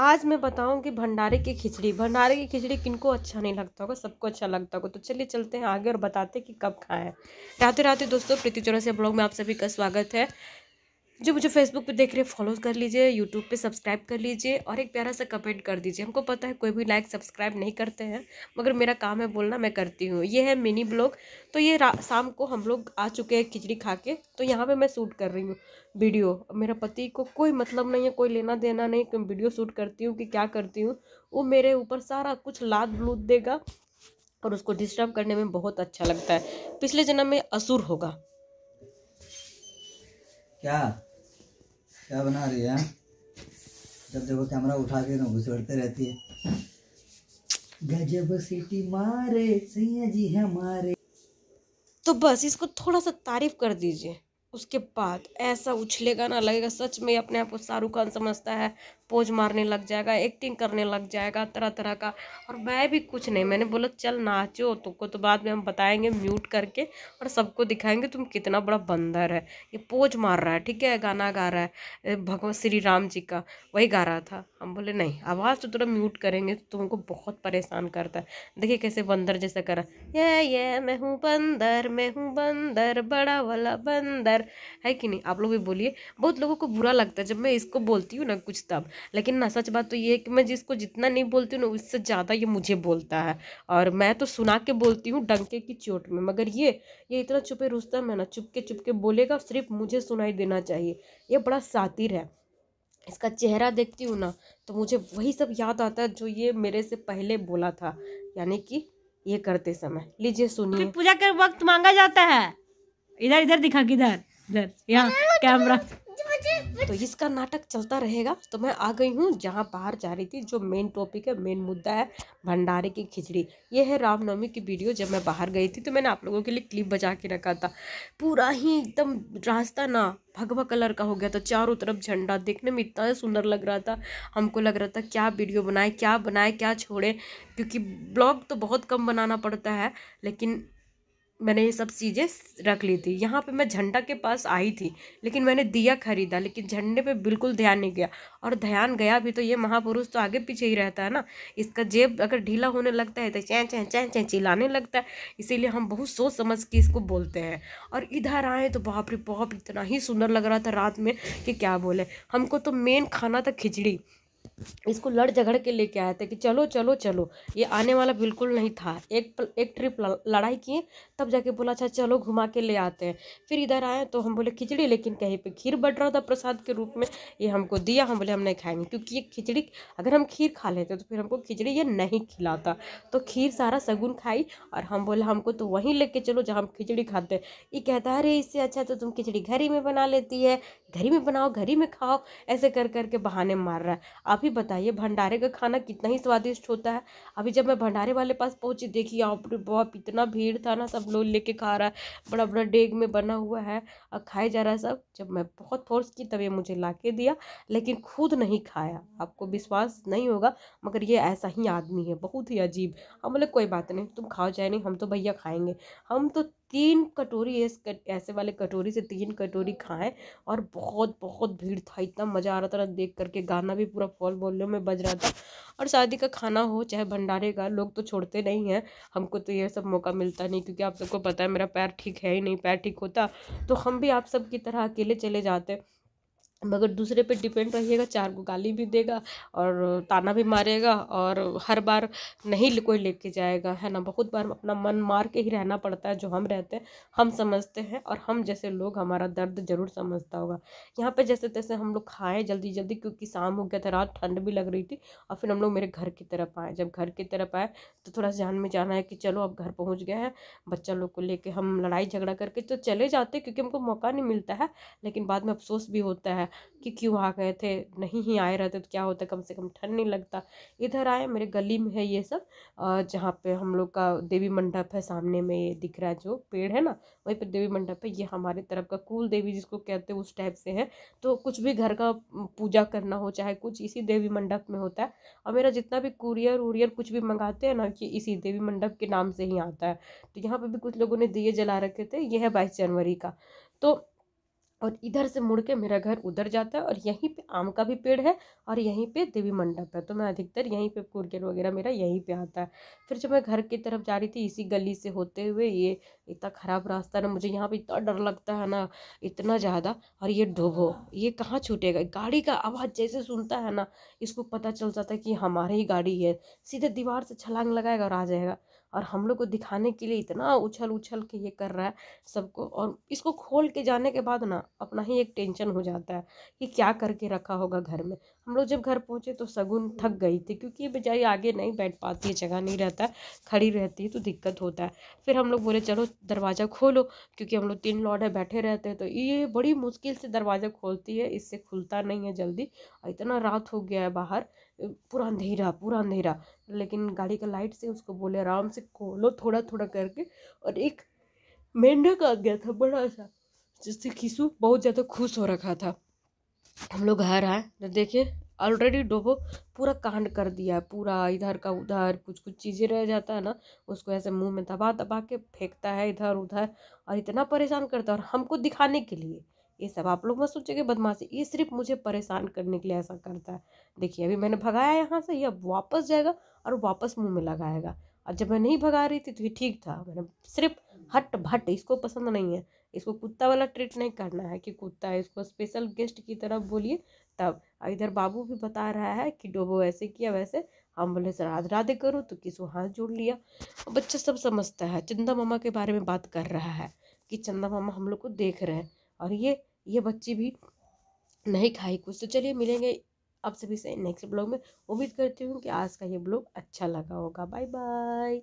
आज मैं कि भंडारे की खिचड़ी भंडारे की खिचड़ी किनको अच्छा नहीं लगता होगा सबको अच्छा लगता होगा तो चलिए चलते हैं आगे और बताते हैं कि कब खाएं रातें रातें दोस्तों प्रीति से ब्लॉग में आप सभी का स्वागत है जो मुझे फेसबुक पे देख रहे हैं फॉलो कर लीजिए यूट्यूब पे सब्सक्राइब कर लीजिए और एक प्यारा सा कमेंट कर दीजिए हमको पता है कोई भी लाइक सब्सक्राइब नहीं करते हैं मगर मेरा काम है बोलना मैं करती हूँ ये है मिनी ब्लॉग तो ये शाम को हम लोग आ चुके हैं खिचड़ी खा के तो यहाँ पर मैं शूट कर रही हूँ वीडियो मेरा पति को कोई मतलब नहीं है कोई लेना देना नहीं कि वीडियो शूट करती हूँ कि क्या करती हूँ वो मेरे ऊपर सारा कुछ लाद लूद देगा और उसको डिस्टर्ब करने में बहुत अच्छा लगता है पिछले जन्म में असुर होगा क्या क्या बना रही है जब देखो कैमरा उठा के तो घुसड़ते रहती है गजब सिटी मारे सैया जी हमारे तो बस इसको थोड़ा सा तारीफ कर दीजिए उसके बाद ऐसा उछलेगा ना लगेगा सच में अपने आप को शाहरुख खान समझता है पोज मारने लग जाएगा एक्टिंग करने लग जाएगा तरह तरह का और मैं भी कुछ नहीं मैंने बोला चल नाचो तुमको तो बाद में हम बताएंगे म्यूट करके और सबको दिखाएंगे तुम कितना बड़ा बंदर है ये पोज मार रहा है ठीक है गाना गा रहा है भगवान श्री राम जी का वही गा रहा था हम बोले नहीं आवाज़ तो थोड़ा म्यूट करेंगे तो तुमको बहुत परेशान करता है देखिए कैसे बंदर जैसा करा ये ये मैं हूँ बंदर मैं हूँ बंदर बड़ा वाला बंदर यार है कि नहीं आप लोग भी बोलिए बहुत लोगों को बुरा लगता है जब मैं इसको बोलती हूँ ना कुछ तब लेकिन ना सच बात तो ये है कि मैं जिसको जितना नहीं बोलती हूँ ना उससे ज़्यादा ये मुझे बोलता है और मैं तो सुना के बोलती हूँ डंके की चोट में मगर ये ये इतना छुपे रुस्तम है ना चुपके चुपके बोलेगा सिर्फ मुझे सुनाई देना चाहिए ये बड़ा सातिर है इसका चेहरा देखती हूँ ना तो मुझे वही सब याद आता है जो ये मेरे से पहले बोला था यानी कि ये करते समय लीजिए सुनिए पूजा के वक्त मांगा जाता है इधर इधर दिखा किधर यहाँ कैमरा तो इसका नाटक चलता रहेगा तो मैं आ गई हूँ जहाँ बाहर जा रही थी जो मेन टॉपिक है मेन मुद्दा है भंडारे की खिचड़ी ये है रामनवमी की वीडियो जब मैं बाहर गई थी तो मैंने आप लोगों के लिए क्लिप बजा के रखा था पूरा ही एकदम रास्ता ना भगवा कलर का हो गया था चारों तरफ झंडा देखने में इतना सुंदर लग रहा था हमको लग रहा था क्या वीडियो बनाए क्या बनाए क्या छोड़े क्योंकि ब्लॉग तो बहुत कम बनाना पड़ता है लेकिन मैंने ये सब चीज़ें रख ली थी यहाँ पे मैं झंडा के पास आई थी लेकिन मैंने दिया खरीदा लेकिन झंडे पे बिल्कुल ध्यान नहीं गया और ध्यान गया भी तो ये महापुरुष तो आगे पीछे ही रहता है ना इसका जेब अगर ढीला होने लगता है तो चैं चैं चैं चैं चिल्लाने लगता है इसीलिए हम बहुत सोच समझ के इसको बोलते हैं और इधर आए तो बाप रे बाप इतना ही सुंदर लग रहा था रात में कि क्या बोले हमको तो मेन खाना था खिचड़ी इसको लड़ झगड़ के लेके आए थे कि चलो चलो चलो ये आने वाला बिल्कुल नहीं था एक एक ट्रिप लड़ाई किए तब जाके बोला अच्छा चलो घुमा के ले आते हैं फिर इधर आए तो हम बोले खिचड़ी लेकिन कहीं पे खीर बढ़ रहा था प्रसाद के रूप में ये हमको दिया हम बोले हम नहीं खाएंगे क्योंकि ये खिचड़ी अगर हम खीर खा लेते तो फिर हमको खिचड़ी ये नहीं खिलाता तो खीर सारा शगुन खाई और हम बोले हमको तो वहीं लेके चलो जहाँ हम खिचड़ी खाते हैं ये कहता अरे इससे अच्छा तो तुम खिचड़ी घर ही में बना लेती है घर ही में बनाओ घर ही में खाओ ऐसे कर करके बहाने मार रहा है अभी बताइए भंडारे का खाना कितना ही स्वादिष्ट होता है अभी जब मैं भंडारे वाले पास पहुंची देखी यहाँ पर बहुत इतना भीड़ था ना सब लोग लेके खा रहा है बड़ा बड़ा डेग में बना हुआ है और खाए जा रहा है सब जब मैं बहुत फोर्स की तब ये मुझे ला के दिया लेकिन खुद नहीं खाया आपको विश्वास नहीं होगा मगर ये ऐसा ही आदमी है बहुत ही अजीब हम बोले कोई बात नहीं तुम खाओ जाए नहीं हम तो भैया खाएँगे हम तो तीन कटोरी इस कट, ऐसे वाले कटोरी से तीन कटोरी खाएं और बहुत बहुत भीड़ था इतना मज़ा आ रहा था देख करके गाना भी पूरा फॉल वॉल्यूम में बज रहा था और शादी का खाना हो चाहे भंडारे का लोग तो छोड़ते नहीं हैं हमको तो यह सब मौका मिलता नहीं क्योंकि आप सबको पता है मेरा पैर ठीक है ही नहीं पैर ठीक होता तो हम भी आप सब की तरह अकेले चले जाते मगर दूसरे पे डिपेंड रहिएगा चार को गाली भी देगा और ताना भी मारेगा और हर बार नहीं कोई लेके जाएगा है ना बहुत बार अपना मन मार के ही रहना पड़ता है जो हम रहते हैं हम समझते हैं और हम जैसे लोग हमारा दर्द ज़रूर समझता होगा यहाँ पे जैसे तैसे हम लोग खाएँ जल्दी जल्दी क्योंकि शाम हो गया था रात ठंड भी लग रही थी और फिर हम लोग मेरे घर की तरफ आए जब घर की तरफ आए तो थोड़ा ध्यान में जाना है कि चलो अब घर पहुँच गए हैं बच्चा लोग को लेके हम लड़ाई झगड़ा करके तो चले जाते क्योंकि हमको मौका नहीं मिलता है लेकिन बाद में अफसोस भी होता है कि क्यों आ गए थे नहीं ही आए रहते तो क्या होता कम से कम ठंड नहीं लगता इधर आए मेरे गली में है ये सब जहाँ पे हम लोग का देवी मंडप है सामने में ये दिख रहा है जो पेड़ है ना वहीं पर देवी मंडप है ये हमारे तरफ का कुल देवी जिसको कहते हैं उस टाइप से है तो कुछ भी घर का पूजा करना हो चाहे कुछ इसी देवी मंडप में होता है और मेरा जितना भी कुरियर उरियर कुछ भी मंगाते हैं ना कि इसी देवी मंडप के नाम से ही आता है तो यहाँ पर भी कुछ लोगों ने दिए जला रखे थे ये है बाईस जनवरी का तो और इधर से मुड़ के मेरा घर उधर जाता है और यहीं पे आम का भी पेड़ है और यहीं पे देवी मंडप है तो मैं अधिकतर यहीं पे कुरकेल वगैरह मेरा यहीं पे आता है फिर जब मैं घर की तरफ जा रही थी इसी गली से होते हुए ये इतना ख़राब रास्ता ना मुझे यहाँ पे इतना डर लगता है ना इतना ज़्यादा और ये ढोबो ये कहाँ छूटेगा गाड़ी का आवाज़ जैसे सुनता है ना इसको पता चल जाता है कि हमारी ही गाड़ी है सीधे दीवार से छलांग लगाएगा और आ जाएगा और हम लोग को दिखाने के लिए इतना उछल उछल के ये कर रहा है सबको और इसको खोल के जाने के बाद ना अपना ही एक टेंशन हो जाता है कि क्या करके रखा होगा घर में हम लोग जब घर पहुँचे तो शगुन थक गई थी क्योंकि ये बेचारी आगे नहीं बैठ पाती है जगह नहीं रहता खड़ी रहती है तो दिक्कत होता है फिर हम लोग बोले चलो दरवाज़ा खोलो क्योंकि हम लोग तीन लौटे बैठे रहते हैं तो ये बड़ी मुश्किल से दरवाज़ा खोलती है इससे खुलता नहीं है जल्दी और इतना रात हो गया है बाहर पूरा अंधेरा पूरा अंधेरा लेकिन गाड़ी का लाइट से उसको बोले आराम से खोलो थोड़ा थोड़ा करके और एक मेंढक आ गया था बड़ा सा जिससे खिसू बहुत ज़्यादा खुश हो रखा था हम लोग घर आए तो देखे ऑलरेडी डोबो पूरा कांड कर दिया है पूरा इधर का उधर कुछ कुछ चीज़ें रह जाता है ना उसको ऐसे मुंह में दबा दबा के फेंकता है इधर उधर और इतना परेशान करता है और हमको दिखाने के लिए ये सब आप लोग मत कि बदमाशी ये सिर्फ मुझे परेशान करने के लिए ऐसा करता है देखिए अभी मैंने भगाया यहाँ से ये अब वापस जाएगा और वापस मुंह में लगाएगा और जब मैं नहीं भगा रही थी तो ये ठीक था मैंने सिर्फ हट भट इसको पसंद नहीं है इसको कुत्ता वाला ट्रीट नहीं करना है कि कुत्ता है इसको स्पेशल गेस्ट की तरफ बोलिए तब इधर बाबू भी बता रहा है कि डोबो ऐसे किया वैसे हम बोले सर राधे राधे करो तो किसु हाथ जोड़ लिया बच्चा सब समझता है चंदा मामा के बारे में बात कर रहा है कि चंदा मामा हम लोग को देख रहे हैं और ये ये बच्ची भी नहीं खाई कुछ तो चलिए मिलेंगे आप सभी से नेक्स्ट ब्लॉग में उम्मीद करती हूँ कि आज का ये ब्लॉग अच्छा लगा होगा बाय बाय